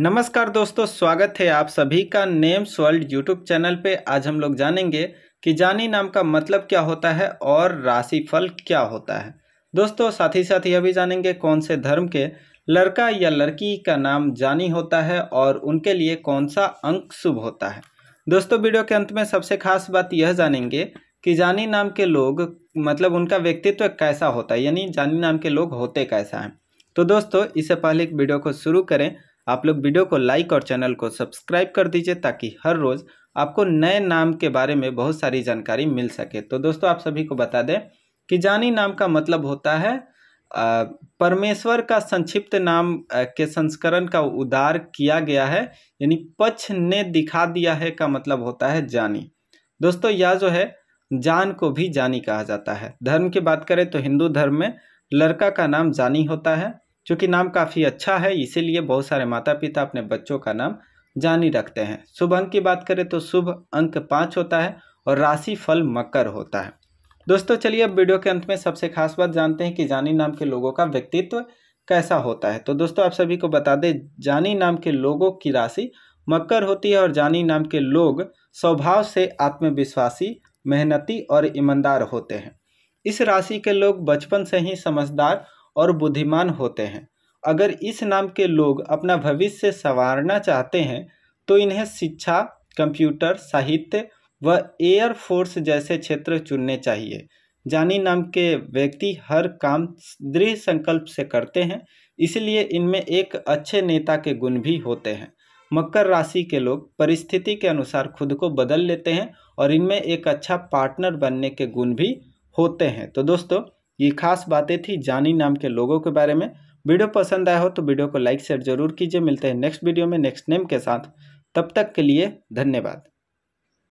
नमस्कार दोस्तों स्वागत है आप सभी का नेम्स वर्ल्ड यूट्यूब चैनल पे आज हम लोग जानेंगे कि जानी नाम का मतलब क्या होता है और राशिफल क्या होता है दोस्तों साथ ही साथ यह भी जानेंगे कौन से धर्म के लड़का या लड़की का नाम जानी होता है और उनके लिए कौन सा अंक शुभ होता है दोस्तों वीडियो के अंत में सबसे खास बात यह जानेंगे कि जानी नाम के लोग मतलब उनका व्यक्तित्व कैसा होता है यानी जानी नाम के लोग होते कैसा हैं तो दोस्तों इससे पहले एक वीडियो को शुरू करें आप लोग वीडियो को लाइक और चैनल को सब्सक्राइब कर दीजिए ताकि हर रोज़ आपको नए नाम के बारे में बहुत सारी जानकारी मिल सके तो दोस्तों आप सभी को बता दें कि जानी नाम का मतलब होता है परमेश्वर का संक्षिप्त नाम के संस्करण का उदार किया गया है यानी पक्ष ने दिखा दिया है का मतलब होता है जानी दोस्तों यह जो है जान को भी जानी कहा जाता है धर्म की बात करें तो हिंदू धर्म में लड़का का नाम जानी होता है चूँकि नाम काफ़ी अच्छा है इसीलिए बहुत सारे माता पिता अपने बच्चों का नाम जानी रखते हैं शुभ अंक की बात करें तो शुभ अंक पाँच होता है और राशि फल मकर होता है दोस्तों चलिए अब वीडियो के अंत में सबसे खास बात जानते हैं कि जानी नाम के लोगों का व्यक्तित्व कैसा होता है तो दोस्तों आप सभी को बता दें जानी नाम के लोगों की राशि मकर होती है और जानी नाम के लोग स्वभाव से आत्मविश्वासी मेहनती और ईमानदार होते हैं इस राशि के लोग बचपन से ही समझदार और बुद्धिमान होते हैं अगर इस नाम के लोग अपना भविष्य संवारना चाहते हैं तो इन्हें शिक्षा कंप्यूटर साहित्य व एयरफोर्स जैसे क्षेत्र चुनने चाहिए जानी नाम के व्यक्ति हर काम दृढ़ संकल्प से करते हैं इसलिए इनमें एक अच्छे नेता के गुण भी होते हैं मकर राशि के लोग परिस्थिति के अनुसार खुद को बदल लेते हैं और इनमें एक अच्छा पार्टनर बनने के गुण भी होते हैं तो दोस्तों ये खास बातें थी जानी नाम के लोगों के बारे में वीडियो पसंद आया हो तो वीडियो को लाइक शेयर जरूर कीजिए मिलते हैं नेक्स्ट वीडियो में नेक्स्ट नेम के साथ तब तक के लिए धन्यवाद